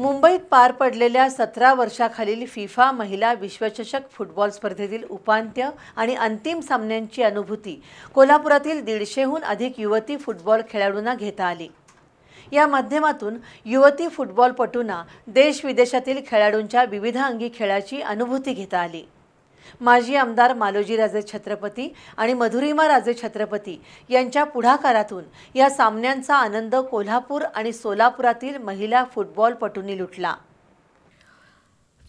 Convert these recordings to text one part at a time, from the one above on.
मुंबईत पार पडलेल्या सतरा वर्षाखालील फिफा महिला विश्वचषक फुटबॉल स्पर्धेतील उपांत्य आणि अंतिम सामन्यांची अनुभूती कोल्हापुरातील दीडशेहून अधिक युवती फुटबॉल खेळाडूंना घेता आली या माध्यमातून युवती फुटबॉलपटूंना देश विदेशातील खेळाडूंच्या विविध अंगी खेळाची अनुभूती घेता आली माजी आमदार मालोजी राजे छत्रपती आणि मधुरिमा राजे छत्रपती यांच्या पुढाकारातून या सामन्यांचा आनंद कोल्हापूर आणि सोलापुरातील महिला फुटबॉलपटूंनी लुटला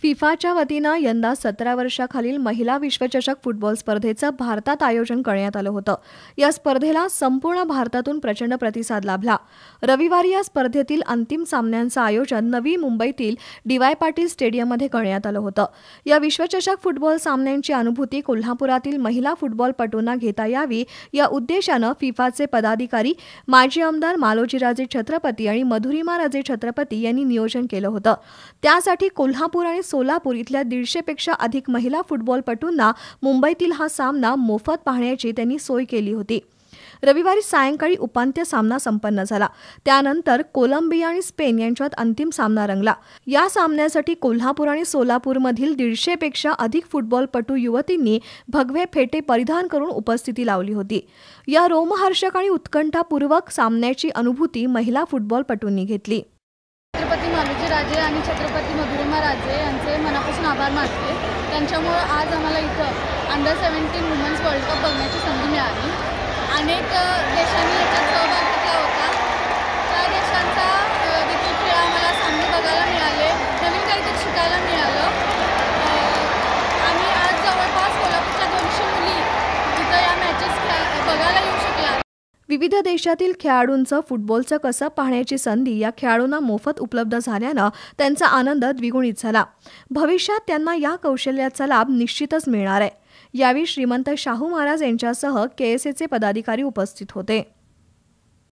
फिफाच्या वतीनं यंदा सतरा वर्षाखालील महिला विश्वचषक फुटबॉल स्पर्धेचं भारतात आयोजन करण्यात आलं होतं या स्पर्धेला संपूर्ण भारतातून प्रचंड प्रतिसाद लाभला रविवारी या स्पर्धेतील अंतिम सामन्यांचं आयोजन नवी मुंबईतील डीवाय पाटील स्टेडियममध्ये करण्यात आलं होतं या विश्वचषक फुटबॉल सामन्यांची अनुभूती कोल्हापुरातील महिला फुटबॉलपटूंना घेता यावी या उद्देशानं फिफाचे पदाधिकारी माजी आमदार मालोजीराजे छत्रपती आणि मधुरिमा राजे छत्रपती यांनी नियोजन केलं होतं त्यासाठी कोल्हापूर आणि सोलापूर इथल्या दीडशेपेक्षा अधिक महिला फुटबॉलपटूंना मुंबईतील हा सामना मोफत पाहण्याची त्यांनी सोय केली होती रविवारी सायंकाळी उपांत्य सामना संपन्न झाला त्यानंतर कोलंबिया आणि स्पेन यांच्यात अंतिम सामना रंगला या सामन्यासाठी कोल्हापूर आणि सोलापूरमधील दीडशेपेक्षा अधिक फुटबॉलपटू युवतींनी भगवे फेटे परिधान करून उपस्थिती लावली होती या रोमहर्षक आणि उत्कंठापूर्वक सामन्याची अनुभूती महिला फुटबॉलपटूंनी घेतली मालुजी राजे आणि छत्रपती मधुरिमा राजे यांचे मनापासून आभार मानते त्यांच्यामुळं आज आम्हाला इथं under seventeen women's world cup बघण्याची संधी मिळाली विविध देशातील खेळाडूंचं फुटबॉलचं कसं पाहण्याची संधी या खेळाडूंना मोफत उपलब्ध झाल्यानं त्यांचा आनंद द्विगुणित झाला भविष्यात त्यांना या कौशल्याचा लाभ निश्चितच मिळणार आहे यावेळी श्रीमंत शाहू महाराज यांच्यासह के केएसएचे पदाधिकारी उपस्थित होते